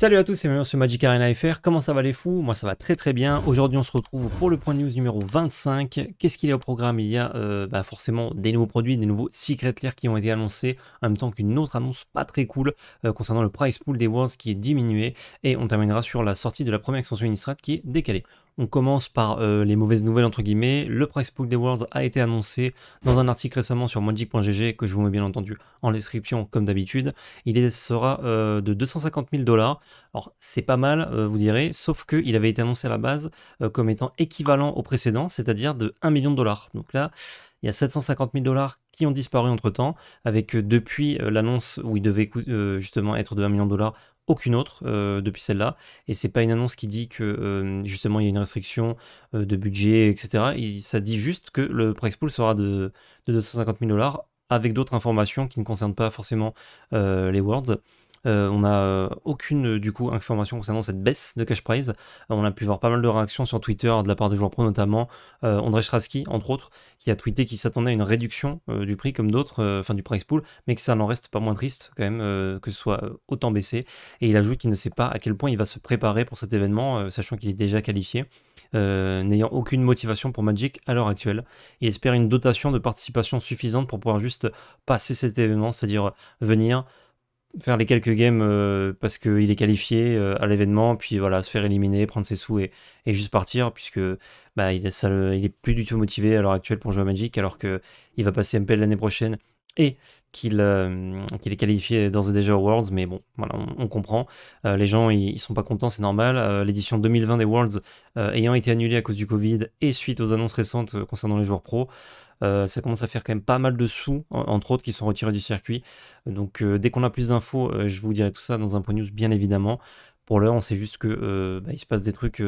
Salut à tous et bienvenue sur Magic Arena FR, comment ça va les fous Moi ça va très très bien, aujourd'hui on se retrouve pour le point News numéro 25. Qu'est-ce qu'il y a au programme Il y a euh, bah, forcément des nouveaux produits, des nouveaux secrets Lair qui ont été annoncés, en même temps qu'une autre annonce pas très cool euh, concernant le price pool des Worlds qui est diminué, et on terminera sur la sortie de la première extension Innistrad qui est décalée. On commence par euh, les mauvaises nouvelles entre guillemets. Le price book des Worlds a été annoncé dans un article récemment sur Magic.gg que je vous mets bien entendu en description comme d'habitude. Il sera euh, de 250 000 dollars. Alors c'est pas mal, euh, vous direz, sauf qu'il avait été annoncé à la base comme étant équivalent au précédent, c'est-à-dire de 1 million de dollars. Donc là, il y a 750 000 dollars qui ont disparu entre-temps, avec euh, depuis euh, l'annonce où il devait euh, justement être de 1 million de dollars, aucune autre depuis celle-là. Et c'est pas une annonce qui dit que justement il y a une restriction de budget, etc. ça dit juste que le price pool sera de, de 250 000 dollars avec d'autres informations qui ne concernent pas forcément les Worlds. Euh, on n'a euh, aucune euh, du coup information concernant cette baisse de cash prize. on a pu voir pas mal de réactions sur Twitter de la part des joueurs pro notamment André Strasky entre autres qui a tweeté qu'il s'attendait à une réduction du prix comme d'autres, enfin du price pool, mais que ça n'en reste pas moins triste quand même que ce soit autant baissé. Et il ajoute qu'il ne sait pas à quel point il va se préparer pour cet événement, sachant qu'il est déjà qualifié, n'ayant aucune motivation pour Magic à l'heure actuelle. Il espère une dotation de participation suffisante pour pouvoir juste passer cet événement, c'est-à-dire venir faire les quelques games euh, parce parce qu'il est qualifié euh, à l'événement, puis voilà, se faire éliminer, prendre ses sous et, juste partir, puisque bah, il, est, il est plus du tout motivé à l'heure actuelle pour jouer à Magic, alors qu'il va passer MPL l'année prochaine et euh, qu'il est qualifié dans et déjà Worlds, mais bon, voilà, on, comprend. Euh, les gens, ils, sont pas contents, c'est normal. Euh, l'édition 2020 des Worlds ayant été annulée à cause du Covid et suite aux annonces récentes concernant les joueurs pro, ça commence à faire quand même pas mal de sous, entre autres, qui sont retirés du circuit. Donc, dès qu'on a plus d'infos, je vous dirai tout ça dans un point news, bien évidemment. Pour l'heure, on sait juste que bah, il se passe des trucs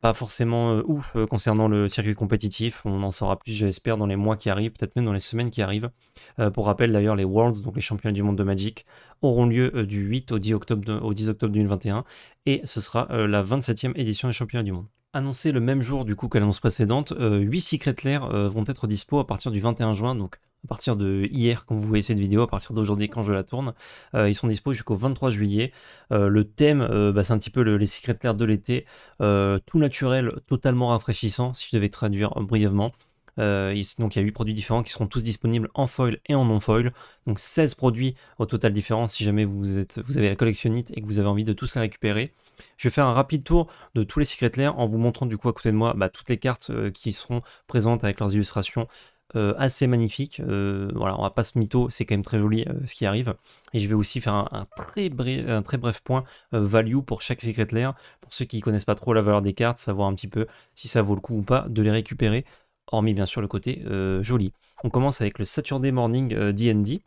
pas forcément euh, ouf euh, concernant le circuit compétitif. On en saura plus, j'espère, dans les mois qui arrivent, peut-être même dans les semaines qui arrivent. Euh, pour rappel, d'ailleurs, les Worlds, donc les championnats du monde de Magic, auront lieu du 8 au 10 octobre, au 10 octobre 2021 et ce sera la 27e édition des championnats du monde annoncé le même jour du coup qu'à l'annonce précédente, euh, 8 Secret Lair euh, vont être dispo à partir du 21 juin, donc à partir de hier quand vous voyez cette vidéo, à partir d'aujourd'hui quand je la tourne. Euh, ils sont dispo jusqu'au 23 juillet. Euh, le thème, bah, c'est un petit peu les secrets clairs de l'été, tout naturel, totalement rafraîchissant, si je devais traduire brièvement. Euh, donc il y a 8 produits différents qui seront tous disponibles en foil et en non-foil. Donc 16 produits au total différents si jamais vous, êtes, vous avez la collectionnite et que vous avez envie de tous les récupérer. Je vais faire un rapide tour de tous les secrets Lair en vous montrant du coup à côté de moi bah, toutes les cartes euh, qui seront présentes avec leurs illustrations euh, assez magnifiques voilà, on va pas se mytho, c'est quand même très joli ce qui arrive. Et je vais aussi faire un, très, bref, point value pour chaque secret lair, pour ceux qui connaissent pas trop la valeur des cartes, savoir un petit peu si ça vaut le coup ou pas de les récupérer hormis bien sûr le côté euh, joli. On commence avec le Saturday Morning D&D euh,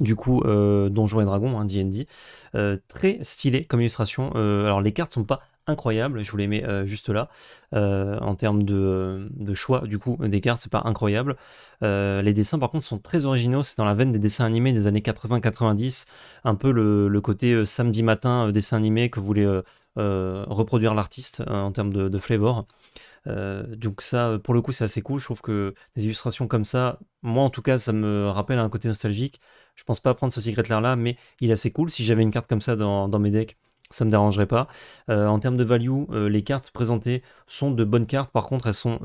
du coup euh, Donjons et Dragons, hein, D&D, euh, très stylé comme illustration. alors les cartes sont pas incroyables, je vous les mets juste là. en termes de, choix du coup des cartes, c'est pas incroyable. les dessins par contre sont très originaux, c'est dans la veine des dessins animés des années 80-90, un peu le, côté samedi matin dessin animé que vous voulez... Euh, reproduire l'artiste hein, en termes de, flavor. Euh, donc ça, euh, pour le coup, c'est assez cool. Je trouve que des illustrations comme ça, moi en tout cas, ça me rappelle un côté nostalgique. Je pense pas prendre ce Secret Lair là, mais il est assez cool. Si j'avais une carte comme ça dans, mes decks, ça me dérangerait pas. en termes de value, les cartes présentées sont de bonnes cartes. Par contre, elles sont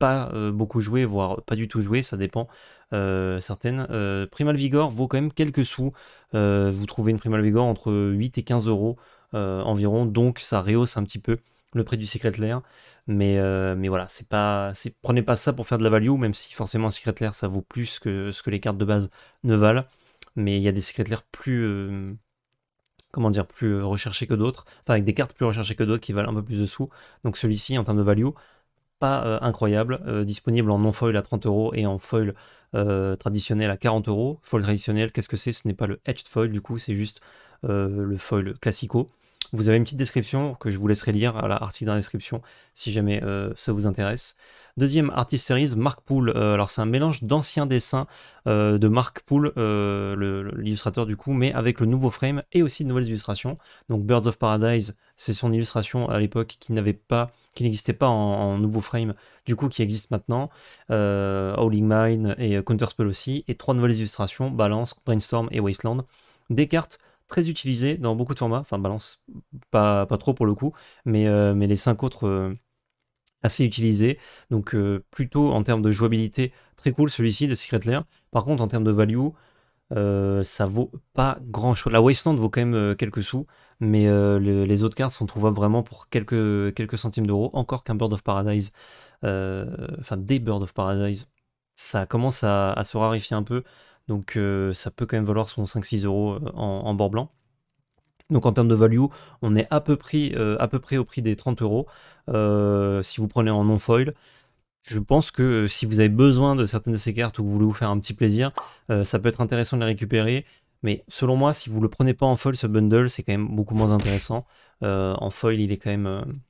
pas beaucoup jouées, voire pas du tout jouées. Ça dépend euh, certaines. Euh, Primal Vigor vaut quand même quelques sous. Euh, vous trouvez une Primal Vigor entre 8 et 15 euros environ, donc ça rehausse un petit peu le prix du Secret Lair. Mais, mais voilà, c'est pas, prenez pas ça pour faire de la value, même si forcément un Secret Lair ça vaut plus que ce que les cartes de base ne valent. Mais il y a des Secret Lair plus comment dire, plus recherché que d'autres, enfin avec des cartes plus recherchées que d'autres qui valent un peu plus de sous. Donc celui-ci, en termes de value, pas euh, incroyable, euh, disponible en non-foil à 30 euros et en foil euh, traditionnel à 40 euros. Foil traditionnel, qu'est-ce que c'est Ce n'est pas le etched foil, du coup, c'est juste le foil classico. Vous avez une petite description que je vous laisserai lire à l'article dans la description si jamais ça vous intéresse. Deuxième artist series, Mark Pool. alors c'est un mélange d'anciens dessins de Mark Pool, l'illustrateur du coup, mais avec le nouveau frame et aussi de nouvelles illustrations. Donc Birds of Paradise, c'est son illustration à l'époque qui n'avait pas qui n'existait pas en, nouveau frame, du coup qui existe maintenant, euh, Howling Mine et euh, Counterspell aussi, et trois nouvelles illustrations, Balance, Brainstorm et Wasteland. Des cartes très utilisées dans beaucoup de formats, enfin Balance pas, pas trop pour le coup, mais, euh, mais les cinq autres euh, assez utilisées. Donc plutôt en termes de jouabilité, très cool celui-ci de Secret Lair. Par contre en termes de value, euh, ça vaut pas grand chose. La Wasteland vaut quand même euh, quelques sous, mais euh, les autres cartes sont trouvables vraiment pour quelques, quelques centimes d'euros. Encore qu'un Bird of Paradise, enfin des Bird of Paradise, ça commence à, se raréfier un peu, donc ça peut quand même valoir son 5-6 euros en, bord blanc. Donc en termes de value, on est à peu près, à peu près au prix des 30 euros si vous prenez en non-foil je pense que euh, si vous avez besoin de certaines de ces cartes ou que vous voulez vous faire un petit plaisir, euh, ça peut être intéressant de les récupérer. Mais selon moi, si vous ne le prenez pas en foil, ce bundle, c'est quand même beaucoup moins intéressant. Euh, en foil, il est quand même,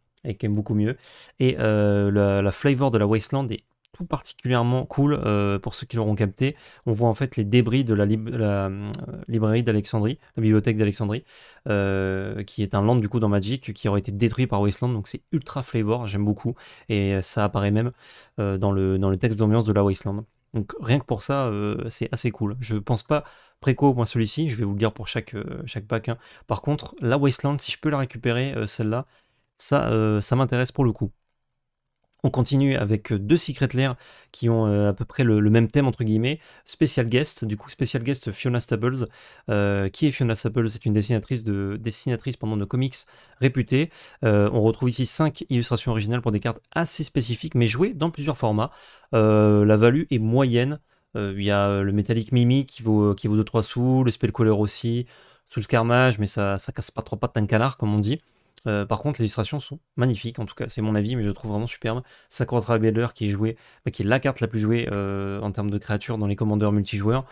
beaucoup mieux. Et la, la, flavor de la Wasteland est tout particulièrement cool euh, pour ceux qui l'auront capté. On voit en fait les débris de la, euh, librairie d'Alexandrie, la bibliothèque d'Alexandrie, euh, qui est un land du coup dans Magic, qui aurait été détruit par Wasteland, donc c'est ultra flavor, j'aime beaucoup, et ça apparaît même dans, le, dans texte d'ambiance de la Wasteland. Donc rien que pour ça, c'est assez cool. Je pense pas préco au moins celui-ci, je vais vous le dire pour chaque, chaque pack. Hein. Par contre, la Wasteland, si je peux la récupérer, celle-là, ça, ça m'intéresse pour le coup. On continue avec euh, deux Secret Lair qui ont euh, à peu près le, même thème, entre guillemets. Special Guest, du coup, Special Guest Fiona Stables. Euh, qui est Fiona Stables C'est une dessinatrice, de, dessinatrice pendant nos comics réputée. on retrouve ici cinq illustrations originales pour des cartes assez spécifiques, mais jouées dans plusieurs formats. la value est moyenne. Il y a le Metallic Mimi qui vaut, qui vaut 2-3 sous, le color aussi, sous le Scarmage, mais ça, ça casse pas trop pas de canard, comme on dit. Euh, par contre, les illustrations sont magnifiques, en tout cas, c'est mon avis, mais je le trouve vraiment superbe. Sakura Beller qui est joué, bah, qui est la carte la plus jouée euh, en termes de créatures dans les commandeurs multijoueurs,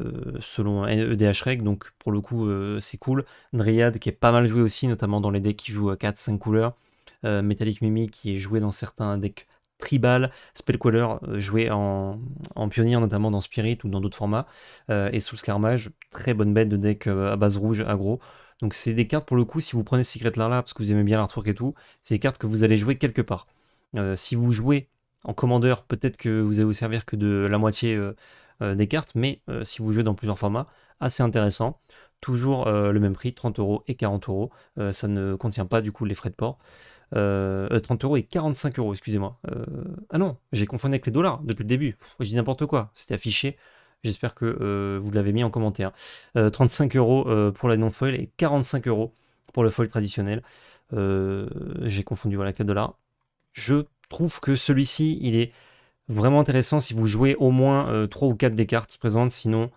euh, selon EDH donc pour le coup, c'est cool. Dryad qui est pas mal joué aussi, notamment dans les decks qui jouent 4-5 couleurs. Metallic Mimi qui est joué dans certains decks tribal, Spellcaller joué en, pionnier, notamment dans Spirit ou dans d'autres formats, et Soul Scarmage, très bonne bête de deck à base rouge, aggro. Donc c'est des cartes pour le coup, si vous prenez Secret là parce que vous aimez bien l'artwork et tout, c'est des cartes que vous allez jouer quelque part. Euh, si vous jouez en commandeur, peut-être que vous allez vous servir que de la moitié euh, euh, des cartes, mais si vous jouez dans plusieurs formats, assez intéressant. Toujours le même prix, 30 euros et 40 euros. Ça ne contient pas du coup les frais de port. 30 euros et 45 euros, excusez-moi. ah non, j'ai confondu avec les dollars depuis le début. J'ai je dis n'importe quoi. C'était affiché J'espère que euh, vous l'avez mis en commentaire. 35 euh, euros euh, pour la non-foil et 45 euros pour le foil traditionnel. J'ai confondu voilà, 4 dollars. Je trouve que celui-ci, il est vraiment intéressant si vous jouez au moins 3 ou 4 des cartes présentes. Sinon,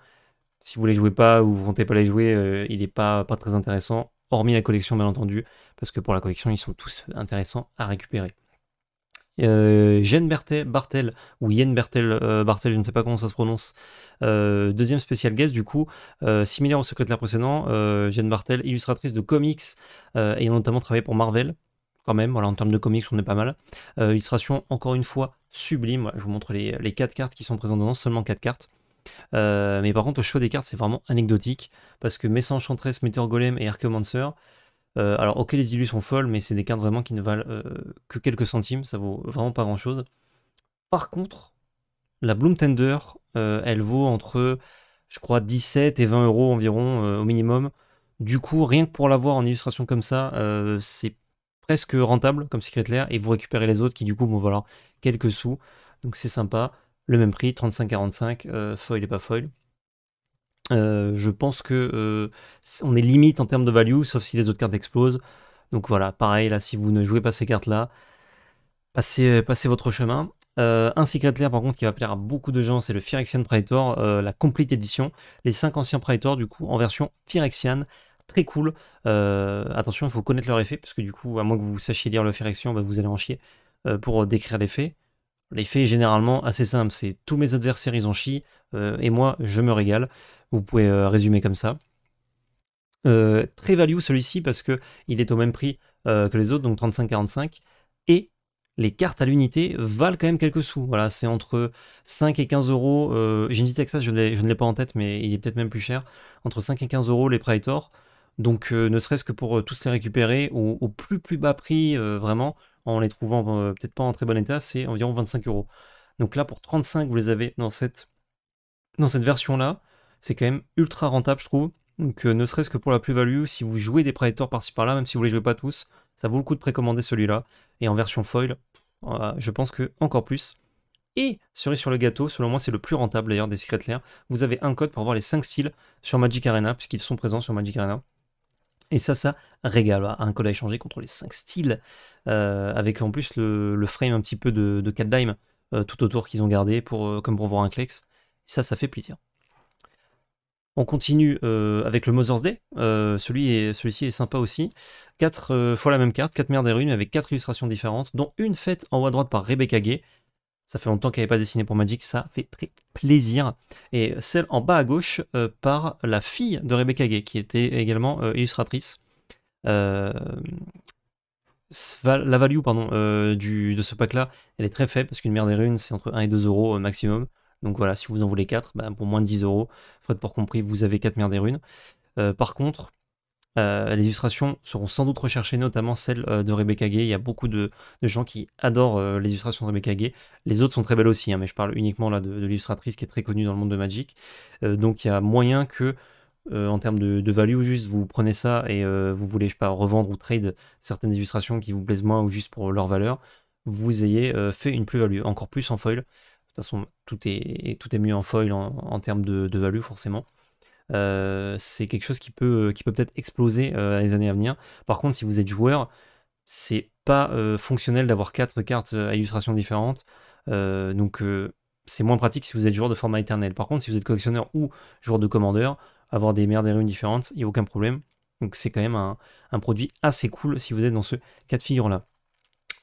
si vous ne les jouez pas ou vous ne comptez pas les jouer, il n'est pas, pas très intéressant. Hormis la collection, bien entendu, parce que pour la collection, ils sont tous intéressants à récupérer. Euh, Jeanne Berthel, ou Yen Bertel, euh, je ne sais pas comment ça se prononce, euh, deuxième spécial guest, du coup, similaire au secret de la précédent, Jeanne Bartel, illustratrice de comics, et notamment travaillé pour Marvel, quand même, voilà, en termes de comics, on est pas mal. illustration, encore une fois, sublime, je vous montre les, les quatre cartes qui sont présentes dedans, seulement quatre cartes. mais par contre, le choix des cartes, c'est vraiment anecdotique, parce que Messenchantress, Meteor Golem et Archeomancer, euh, alors, ok, les illus sont folles, mais c'est des cartes vraiment qui ne valent euh, que quelques centimes, ça vaut vraiment pas grand chose. Par contre, la Bloom Tender, euh, elle vaut entre, je crois, 17 et 20 euros environ au minimum. Du coup, rien que pour l'avoir en illustration comme ça, c'est presque rentable comme Secret Lair, et vous récupérez les autres qui, du coup, vont valoir quelques sous. Donc, c'est sympa. Le même prix, 35-45, foil et pas foil. Euh, je pense que euh, on est limite en termes de value, sauf si les autres cartes explosent. Donc voilà, pareil, là, si vous ne jouez pas ces cartes-là, passez, votre chemin. Euh, un secret clair par contre qui va plaire à beaucoup de gens, c'est le Phyrexian Praetor, la Complete édition, Les 5 anciens Praetor du coup, en version Phyrexian, très cool. attention, il faut connaître leur effet, parce que du coup, à moins que vous sachiez lire le Phyrexian, bah, vous allez en chier pour décrire l'effet. L'effet est généralement assez simple, c'est tous mes adversaires ils en chient, euh, et moi je me régale. Vous pouvez euh, résumer comme ça. Euh, très value celui-ci parce que il est au même prix que les autres, donc 35-45. Et les cartes à l'unité valent quand même quelques sous. Voilà, c'est entre 5 et 15 euros. J'ai une idée Texas, je, je ne l'ai pas en tête, mais il est peut-être même plus cher. Entre 5 et 15 euros les Tor. Donc ne serait-ce que pour tous les récupérer au, au, plus plus bas prix, vraiment, en les trouvant euh, peut-être pas en très bon état, c'est environ 25 euros. Donc là, pour 35, vous les avez dans cette, dans cette version-là. C'est quand même ultra rentable, je trouve. Donc euh, ne serait-ce que pour la plus-value, si vous jouez des Predators par-ci par-là, même si vous les jouez pas tous, ça vaut le coup de précommander celui-là. Et en version foil, euh, je pense que encore plus. Et cerise sur le gâteau, selon moi c'est le plus rentable d'ailleurs des Secret Lair, vous avez un code pour avoir les 5 styles sur Magic Arena, puisqu'ils sont présents sur Magic Arena. Et ça, ça régale. Un code à échanger contre les 5 styles, euh, avec en plus le, frame un petit peu de, 4 dime euh, tout autour qu'ils ont gardé pour, euh, comme pour voir un Clex. Ça, ça fait plaisir. On continue avec le Mother's Day. Celui-ci est, sympa aussi. 4 fois la même carte, 4 mères des runes avec 4 illustrations différentes, dont une faite en haut à droite par Rebecca Gay, ça fait longtemps qu'elle n'avait pas dessiné pour Magic, ça fait très plaisir. Et celle en bas à gauche euh, par la fille de Rebecca Gay, qui était également euh, illustratrice. Euh, la value pardon, du, de ce pack-là, elle est très faible, parce qu'une mère des runes, c'est entre 1 et 2 euros maximum. Donc voilà, si vous en voulez 4, ben, pour moins de 10 euros, frais de port compris, vous avez 4 mères des runes. par contre, euh, les illustrations seront sans doute recherchées, notamment celles euh, de Rebecca Gay. Il y a beaucoup de, gens qui adorent euh, les illustrations de Rebecca Gay. Les autres sont très belles aussi, hein, mais je parle uniquement là de, l'illustratrice qui est très connue dans le monde de Magic. donc il y a moyen que, en termes de, value, juste vous prenez ça et vous voulez, je sais pas, revendre ou trade certaines illustrations qui vous plaisent moins ou juste pour leur valeur, vous ayez fait une plus-value, encore plus en foil. De toute façon, tout est, tout est mieux en foil en, en termes de, value, forcément. Euh, c'est quelque chose qui peut euh, qui peut être exploser euh, les années à venir. Par contre, si vous êtes joueur, c'est pas fonctionnel d'avoir quatre cartes à illustrations différentes. donc c'est moins pratique si vous êtes joueur de format éternel. Par contre, si vous êtes collectionneur ou joueur de commandeur, avoir des merdes des runes différentes, il n'y a aucun problème. Donc c'est quand même un, produit assez cool si vous êtes dans ce cas de figure-là.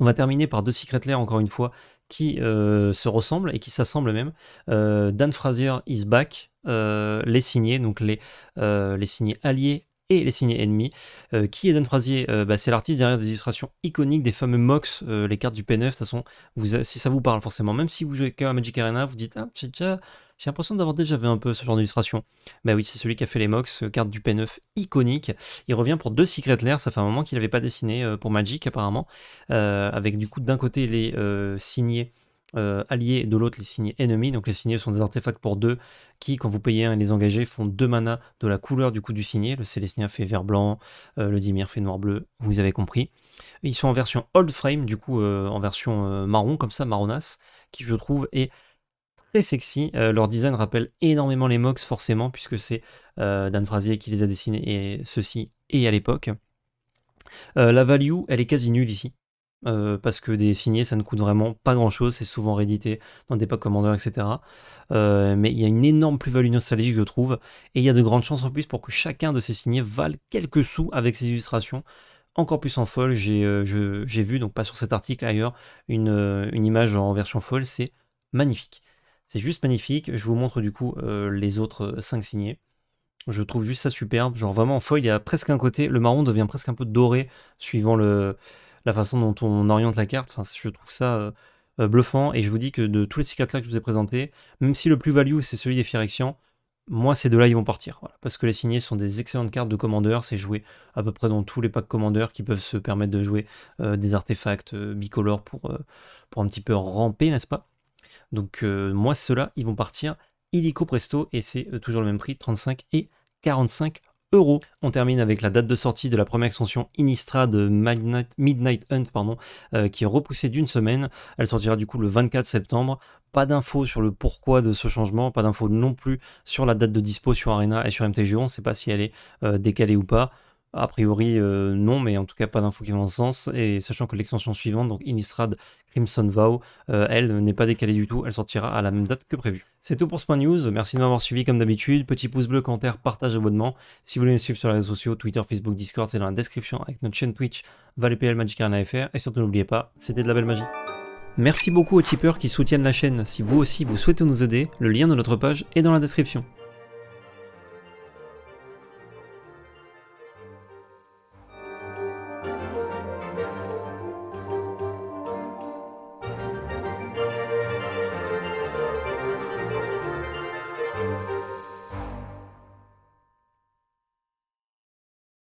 On va terminer par deux Secret Lair, encore une fois, qui se ressemblent et qui s'assemblent même. Dan Fraser is back, euh, les signés, donc les, euh, les signés alliés et les signés ennemis. Euh, qui est Dan Frazier bah, C'est l'artiste derrière des illustrations iconiques des fameux Mox, les cartes du P9. De toute façon, si ça vous parle forcément, même si vous jouez qu'à Magic Arena, vous dites Ah, j'ai l'impression d'avoir déjà vu un peu ce genre d'illustration. Bah oui, c'est celui qui a fait les Mox, cartes du P9 iconiques, Il revient pour deux Secret Lair, ça fait un moment qu'il n'avait pas dessiné pour Magic apparemment, avec du coup d'un côté les signés euh, alliés de l'autre les signes ennemis. Donc les signes sont des artefacts pour deux qui, quand vous payez un et les engagez, font deux manas de la couleur du coup du signé. Le Célestinien fait vert blanc, euh, le Dimir fait noir bleu, vous avez compris. Ils sont en version old frame, du coup euh, en version marron, comme ça, marronasse, qui je trouve est très sexy. leur design rappelle énormément les Mox forcément, puisque c'est Dan Frazier qui les a dessinés et ceci et à l'époque. la value, elle est quasi nulle ici. Euh, parce que des signés, ça ne coûte vraiment pas grand-chose, c'est souvent réédité dans des packs commandeurs, etc. Euh, mais il y a une énorme plus-value nostalgique, je trouve, et il y a de grandes chances en plus pour que chacun de ces signés valent quelques sous avec ses illustrations. Encore plus en folle, j'ai euh, vu, donc pas sur cet article ailleurs, une, image en version folle, c'est magnifique. C'est juste magnifique, je vous montre du coup les autres 5 signés. Je trouve juste ça superbe, genre vraiment en folle il y a presque un côté, le marron devient presque un peu doré suivant le la façon dont on oriente la carte, je trouve ça euh, euh, bluffant. Et je vous dis que de tous les cicatrices là que je vous ai présentées, même si le plus value c'est celui des Phyrexians, moi ces deux-là ils vont partir. parce que les signés sont des excellentes cartes de commandeur. c'est joué à peu près dans tous les packs commandeurs qui peuvent se permettre de jouer euh, des artefacts bicolores pour, pour un petit peu ramper, n'est-ce pas donc moi, ceux-là, ils vont partir illico presto et c'est toujours le même prix, 35 et 45 on termine avec la date de sortie de la première extension Inistra de Midnight, Hunt, pardon, euh, qui est repoussée d'une semaine. Elle sortira du coup le 24 septembre. Pas d'infos sur le pourquoi de ce changement, pas d'infos non plus sur la date de dispo sur Arena et sur MTGO. On ne sait pas si elle est euh, décalée ou pas. A priori, euh, non, mais en tout cas, pas d'infos qui vont dans ce sens. Et sachant que l'extension suivante, donc Innistrad Crimson Vow, euh, elle n'est pas décalée du tout, elle sortira à la même date que prévu. C'est tout pour ce point news. Merci de m'avoir suivi comme d'habitude. Petit pouce bleu, commentaire, partage, abonnement. Si vous voulez me suivre sur les réseaux sociaux, Twitter, Facebook, Discord, c'est dans la description avec notre chaîne Twitch, ValetPL, Magic Arena FR. Et surtout, n'oubliez pas, c'était de la belle magie. Merci beaucoup aux tipeurs qui soutiennent la chaîne. Si vous aussi vous souhaitez nous aider, le lien de notre page est dans la description.